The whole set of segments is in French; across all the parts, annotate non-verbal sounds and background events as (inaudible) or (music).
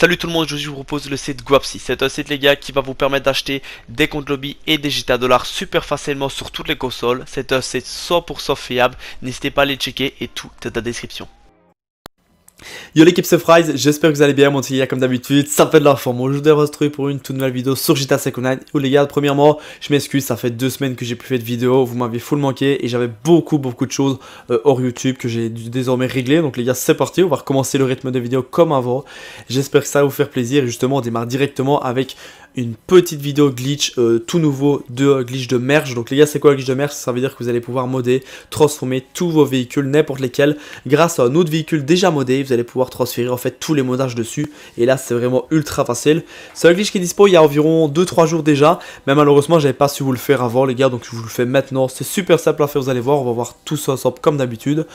Salut tout le monde, aujourd'hui je vous propose le site Guapsi. C'est un site les gars qui va vous permettre d'acheter des comptes lobby et des GTA dollars super facilement sur toutes les consoles. C'est un site 100% fiable, n'hésitez pas à les checker et tout est dans la description. Yo l'équipe Surprise, j'espère que vous allez bien, mon petit comme d'habitude, ça fait de la forme. Aujourd'hui, on se retrouve pour une toute nouvelle vidéo sur GTA Online Où les gars, premièrement, je m'excuse, ça fait deux semaines que j'ai plus fait de vidéo, vous m'avez full manqué et j'avais beaucoup, beaucoup de choses euh, hors YouTube que j'ai désormais régler Donc les gars, c'est parti, on va recommencer le rythme de vidéo comme avant. J'espère que ça va vous faire plaisir et justement, on démarre directement avec une petite vidéo glitch euh, tout nouveau de glitch de merge. Donc les gars, c'est quoi le glitch de merge Ça veut dire que vous allez pouvoir modder, transformer tous vos véhicules, n'importe lesquels, grâce à un autre véhicule déjà modé. Vous allez pouvoir transférer en fait tous les modages dessus. Et là, c'est vraiment ultra facile. C'est un glitch qui est dispo il y a environ 2-3 jours déjà. Mais malheureusement, j'avais pas su vous le faire avant les gars, donc je vous le fais maintenant. C'est super simple à faire, vous allez voir. On va voir tout ça ensemble comme d'habitude.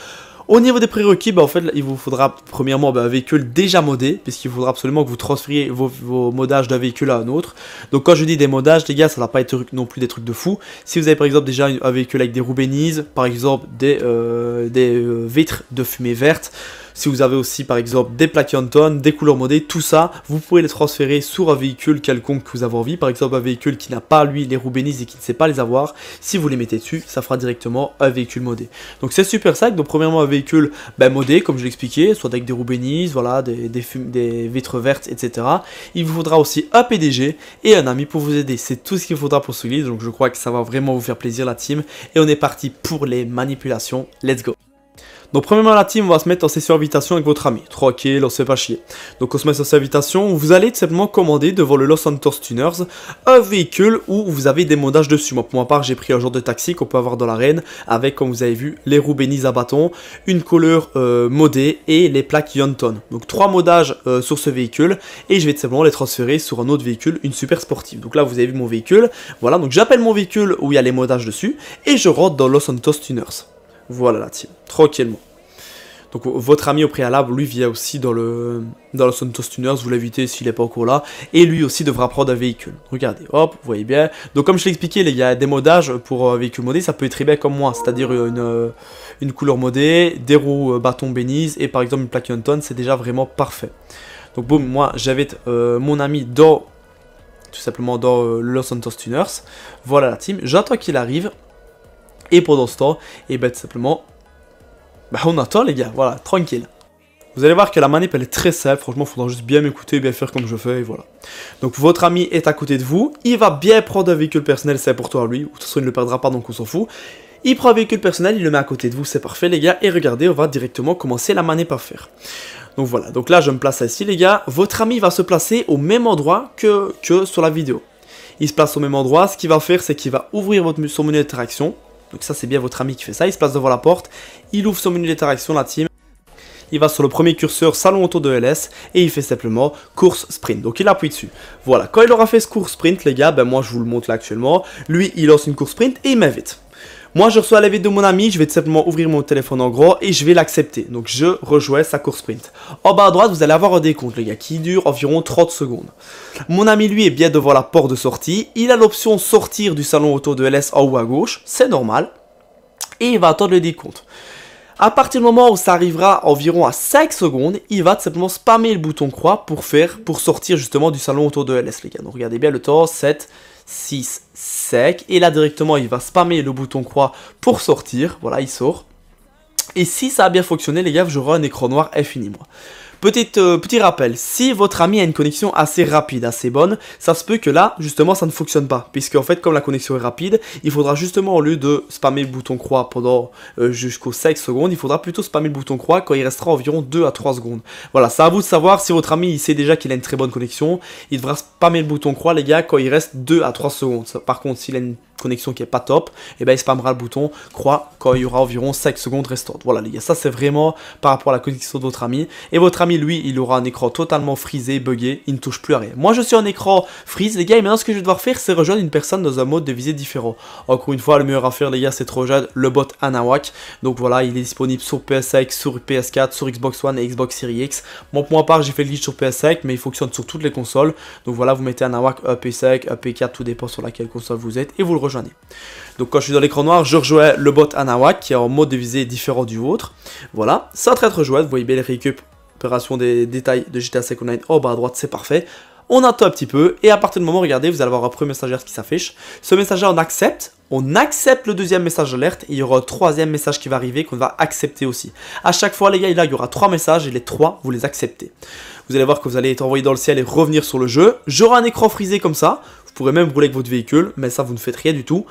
Au niveau des prérequis, bah, en fait, il vous faudra premièrement bah, un véhicule déjà modé, puisqu'il faudra absolument que vous transfériez vos, modages d'un véhicule à un autre. Donc quand je dis des modages, les gars, ça ne va pas être non plus des trucs de fou. Si vous avez par exemple déjà un véhicule avec des roubénises, par exemple des, euh, des euh, vitres de fumée verte, si vous avez aussi par exemple des plaques Anton, des couleurs modées, tout ça, vous pouvez les transférer sur un véhicule quelconque que vous avez envie. Par exemple un véhicule qui n'a pas lui les roues bénies et qui ne sait pas les avoir. Si vous les mettez dessus, ça fera directement un véhicule modé. Donc c'est super sac. Donc premièrement un véhicule ben, modé comme je l'expliquais, soit avec des roues bénies, voilà, des, des vitres vertes, etc. Il vous faudra aussi un PDG et un ami pour vous aider. C'est tout ce qu'il faudra pour ce guide. Donc je crois que ça va vraiment vous faire plaisir la team. Et on est parti pour les manipulations. Let's go donc premièrement la team, on va se mettre en session invitation avec votre ami. Tranquille, on se fait pas chier. Donc on se met sur cette invitation, vous allez tout simplement commander devant le Los Santos Tuners un véhicule où vous avez des modages dessus. Moi pour ma part j'ai pris un genre de taxi qu'on peut avoir dans l'arène avec comme vous avez vu les roues bénies à bâton, une couleur euh, modée et les plaques Yonton. Donc trois modages euh, sur ce véhicule et je vais tout simplement les transférer sur un autre véhicule, une super sportive. Donc là vous avez vu mon véhicule, voilà donc j'appelle mon véhicule où il y a les modages dessus et je rentre dans Los Santos Tuners. Voilà la team, tranquillement. Donc votre ami au préalable, lui vient aussi dans le dans le Santos Tuners, vous l'invitez s'il n'est pas encore là, et lui aussi devra prendre un véhicule. Regardez, hop, vous voyez bien. Donc comme je l'ai expliqué, y a des modages pour un euh, véhicule modé, ça peut être très bien comme moi, c'est-à-dire une, euh, couleur modée, des roues euh, bâton bénise, et par exemple une plaque Hunton, c'est déjà vraiment parfait. Donc bon, moi j'avais mon ami dans tout simplement dans le Los Santos Tuners. Voilà la team, j'attends qu'il arrive, et pendant ce temps, et eh ben tout simplement, bah on attend les gars, voilà, tranquille. Vous allez voir que la manip elle est très simple, franchement faudra juste bien m'écouter, bien faire comme je fais et voilà. Donc votre ami est à côté de vous, il va bien prendre un véhicule personnel, c'est pour toi lui, ou de toute façon il ne le perdra pas donc on s'en fout. Il prend un véhicule personnel, il le met à côté de vous, c'est parfait les gars, et regardez, on va directement commencer la manip à faire. Donc voilà, donc là je me place ici les gars, votre ami va se placer au même endroit que, que sur la vidéo. Il se place au même endroit, ce qu'il va faire c'est qu'il va ouvrir votre, son menu d'interaction, donc ça c'est bien votre ami qui fait ça, il se place devant la porte, il ouvre son menu d'interaction, la team, il va sur le premier curseur salon auto de LS et il fait simplement course sprint. Donc il appuie dessus. Voilà, quand il aura fait ce course sprint, les gars, ben moi je vous le montre là actuellement, lui il lance une course sprint et il m'invite. Moi, je reçois l'avis de mon ami, je vais tout simplement ouvrir mon téléphone en gros et je vais l'accepter. Donc, je rejoins sa course sprint. En bas à droite, vous allez avoir un décompte, les gars, qui dure environ 30 secondes. Mon ami, lui, est bien devant la porte de sortie. Il a l'option sortir du salon autour de LS en haut à gauche, c'est normal. Et il va attendre le décompte. À partir du moment où ça arrivera environ à 5 secondes, il va tout simplement spammer le bouton croix pour faire, pour sortir justement du salon autour de LS, les gars. Donc regardez bien le temps, 7, 6 sec. Et là directement il va spammer le bouton croix pour sortir. Voilà il sort. Et si ça a bien fonctionné les gars, J'aurai un écran noir fini moi. Euh, petit rappel, si votre ami a une connexion assez rapide, assez bonne, ça se peut que là, justement, ça ne fonctionne pas. Puisque en fait, comme la connexion est rapide, il faudra justement, au lieu de spammer le bouton croix pendant euh, jusqu'aux 5 secondes, il faudra plutôt spammer le bouton croix quand il restera environ 2 à 3 secondes. Voilà, c'est à vous de savoir si votre ami il sait déjà qu'il a une très bonne connexion, il devra spammer le bouton croix, les gars, quand il reste 2 à 3 secondes. Par contre, s'il a une connexion qui est pas top, et eh ben il spammera le bouton croix quand il y aura environ 5 secondes restantes. Voilà les gars, ça c'est vraiment par rapport à la connexion de votre ami. Et votre ami lui, il aura un écran totalement frisé, buggé, il ne touche plus à rien. Moi je suis un écran freeze les gars, et maintenant ce que je vais devoir faire c'est rejoindre une personne dans un mode de visée différent. Encore une fois, le meilleur à faire les gars c'est rejoindre le bot Anawak. Donc voilà, il est disponible sur PS5, sur PS4, sur Xbox One et Xbox Series X. Bon pour ma part j'ai fait le glitch sur PS5 mais il fonctionne sur toutes les consoles. Donc voilà, vous mettez Anawak, ps 5 ps 4 tout dépend sur laquelle console vous êtes et vous le donc quand je suis dans l'écran noir, je rejouais le bot Anawa qui est en mode de visée différent du vôtre. Voilà, ça être jouable. vous voyez bien les récupérations des détails de GTA 5 Online en bas à droite, c'est parfait. On attend un petit peu, et à partir du moment, regardez, vous allez avoir un premier messager qui s'affiche. Ce messager, on accepte, on accepte le deuxième message d'alerte, et il y aura un troisième message qui va arriver, qu'on va accepter aussi. À chaque fois, les gars, il y aura trois messages, et les trois, vous les acceptez. Vous allez voir que vous allez être envoyé dans le ciel et revenir sur le jeu. J'aurai un écran frisé comme ça, vous pourrez même rouler avec votre véhicule, mais ça, vous ne faites rien du tout.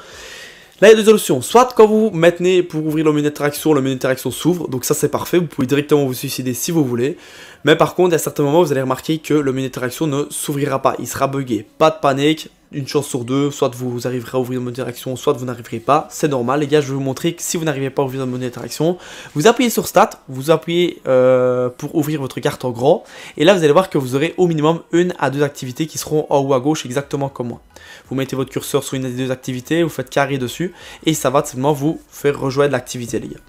Là, il y a deux solutions. Soit quand vous maintenez pour ouvrir le menu d'interaction, le menu d'interaction s'ouvre, donc ça c'est parfait, vous pouvez directement vous suicider si vous voulez. Mais par contre, à certains moments, vous allez remarquer que le menu d'interaction ne s'ouvrira pas, il sera bugué. Pas de panique, une chance sur deux, soit vous arriverez à ouvrir une direction, soit vous n'arriverez pas. C'est normal, les gars, je vais vous montrer que si vous n'arrivez pas à ouvrir une direction, vous appuyez sur Stat, vous appuyez euh, pour ouvrir votre carte en grand, et là vous allez voir que vous aurez au minimum une à deux activités qui seront en haut à gauche, exactement comme moi. Vous mettez votre curseur sur une des deux activités, vous faites carré dessus, et ça va simplement vous faire rejoindre l'activité, les gars.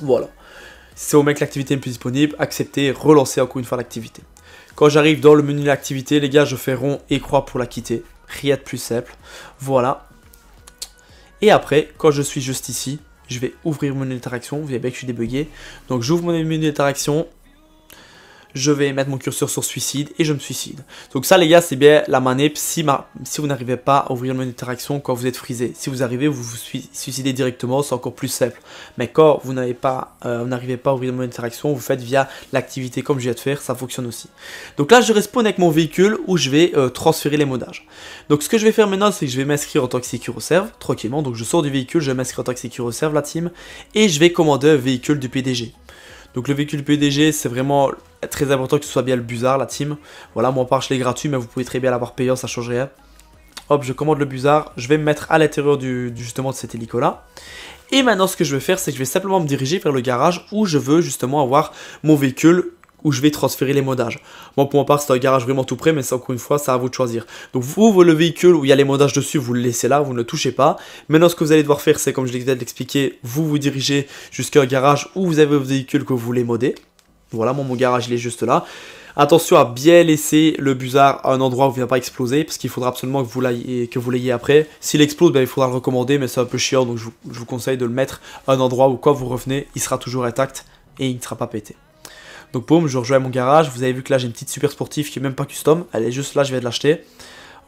Voilà. C'est au mec l'activité n'est plus disponible, acceptez, relancez encore une fois l'activité. Quand j'arrive dans le menu de l'activité, les gars, je fais rond et croix pour la quitter rien de plus simple. Voilà. Et après, quand je suis juste ici, je vais ouvrir mon interaction Vous voyez bien que je suis débugué. Donc j'ouvre mon menu d'interaction je vais mettre mon curseur sur suicide et je me suicide. Donc ça les gars, c'est bien la manip si, vous n'arrivez pas à ouvrir mon interaction quand vous êtes frisé. Si vous arrivez, vous vous suicidez directement, c'est encore plus simple. Mais quand vous n'avez pas, euh, n'arrivez pas à ouvrir mon interaction, d'interaction, vous faites via l'activité comme je viens de faire, ça fonctionne aussi. Donc là, je respawn avec mon véhicule où je vais euh, transférer les modages. Donc ce que je vais faire maintenant, c'est que je vais m'inscrire en tant que serve. tranquillement. Donc je sors du véhicule, je m'inscris en tant que serve, la team, et je vais commander un véhicule du PDG. Donc le véhicule PDG, c'est vraiment très important que ce soit bien le Buzard, la team. Voilà, moi, part je l'ai gratuit, mais vous pouvez très bien l'avoir payant, ça change rien. Hop, je commande le Buzard. Je vais me mettre à l'intérieur du, justement de cet hélico-là. Et maintenant, ce que je vais faire, c'est que je vais simplement me diriger vers le garage où je veux justement avoir mon véhicule où je vais transférer les modages. Moi, pour ma part, c'est un garage vraiment tout près, mais cest encore une fois, ça à vous de choisir. Donc, vous, le véhicule où il y a les modages dessus, vous le laissez là, vous ne touchez pas. Maintenant, ce que vous allez devoir faire, c'est, comme je l'ai expliqué, vous vous dirigez jusqu'à un garage où vous avez vos véhicule que vous voulez moder. Voilà, mon garage, il est juste là. Attention à bien laisser le buzzard à un endroit où il ne vient pas exploser, parce qu'il faudra absolument que vous l'ayez après. S'il explose, ben, il faudra le recommander, mais c'est un peu chiant, donc je vous, conseille de le mettre à un endroit où, quand vous revenez, il sera toujours intact et il ne sera pas pété. Donc boum, je rejoins mon garage. Vous avez vu que là, j'ai une petite super sportive qui n'est même pas custom. Elle est juste là, je vais l'acheter.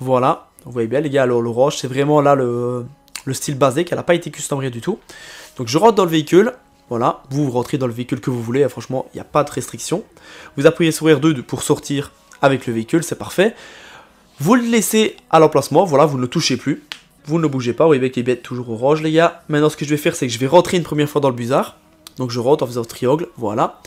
Voilà, vous voyez bien les gars, alors le roche, c'est vraiment là le, style basique. Elle n'a pas été customisée du tout. Donc je rentre dans le véhicule, voilà, vous rentrez dans le véhicule que vous voulez, hein, franchement, il n'y a pas de restriction. Vous appuyez sur R2 pour sortir avec le véhicule, c'est parfait. Vous le laissez à l'emplacement, voilà, vous ne le touchez plus. Vous ne bougez pas, vous voyez que les bêtes toujours orange les gars. Maintenant ce que je vais faire c'est que je vais rentrer une première fois dans le bazar, Donc je rentre en faisant triangle, voilà.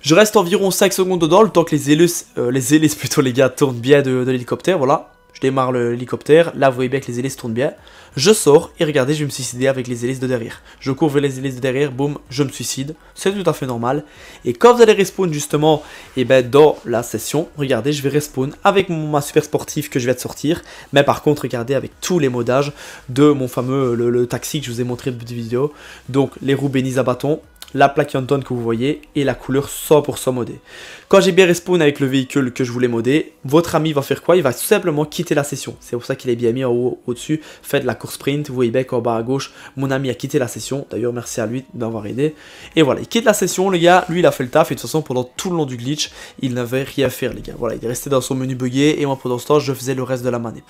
Je reste environ 5 secondes dedans, le temps que les hélices, euh, les hélices (laughs) plutôt les gars, tournent bien de l'hélicoptère, voilà. Je démarre l'hélicoptère, là vous voyez bien que les hélices tournent bien. Je sors et regardez, je vais me suicider avec les hélices de derrière. Je couvre les hélices de derrière, boum, je me suicide. C'est tout à fait normal. Et quand vous allez respawn justement et eh ben, dans la session, regardez, je vais respawn avec mon, ma super sportive que je viens de sortir. Mais par contre, regardez avec tous les modages de mon fameux le, taxi que je vous ai montré de vidéo. Donc les roues bénis à bâton, la plaque Yantone que vous voyez et la couleur 100% modée. Quand j'ai bien respawn avec le véhicule que je voulais modder, votre ami va faire quoi Il va tout simplement quitter la session. C'est pour ça qu'il est bien mis en haut au-dessus. Faites la course sprint, vous voyez bien en bas à gauche, mon ami a quitté la session. D'ailleurs, merci à lui d'avoir aidé. Et voilà, il quitte la session, les gars. Lui, il a fait le taf. Et de toute façon, pendant tout le long du glitch, il n'avait rien à faire, les gars. Voilà, il est resté dans son menu bugué et moi, pendant ce temps, je faisais le reste de la manip.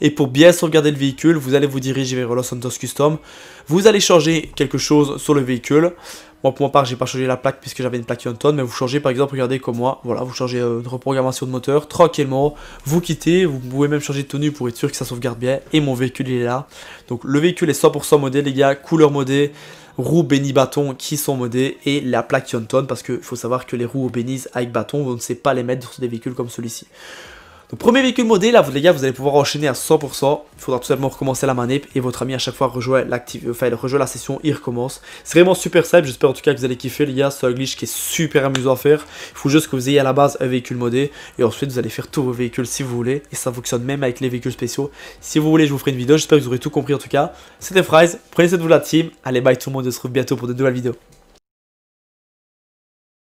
Et pour bien sauvegarder le véhicule, vous allez vous diriger vers Los Santos Custom. Vous allez changer quelque chose sur le véhicule moi, pour ma part, j'ai pas changé la plaque puisque j'avais une plaque tonne mais vous changez par exemple, regardez comme moi, voilà, vous changez une euh, reprogrammation de moteur tranquillement, vous quittez, vous pouvez même changer de tenue pour être sûr que ça sauvegarde bien, et mon véhicule il est là. Donc le véhicule est 100% modé, les gars, couleur modée, roues béni bâton qui sont modées et la plaque Yonton parce qu'il faut savoir que les roues au bénis avec bâton, on ne sait pas les mettre sur des véhicules comme celui-ci. Donc premier véhicule modé, là vous, les gars vous allez pouvoir enchaîner à 100%, il faudra tout simplement recommencer la manip et votre ami à chaque fois euh, rejoint, la session, il recommence. C'est vraiment super simple, j'espère en tout cas que vous allez kiffer les gars, c'est un glitch qui est super amusant à faire, il faut juste que vous ayez à la base un véhicule modé et ensuite vous allez faire tous vos véhicules si vous voulez et ça fonctionne même avec les véhicules spéciaux. Si vous voulez je vous ferai une vidéo, j'espère que vous aurez tout compris en tout cas. C'était Fries, prenez soin de vous la team, allez bye tout le monde, on se retrouve bientôt pour de nouvelles vidéos.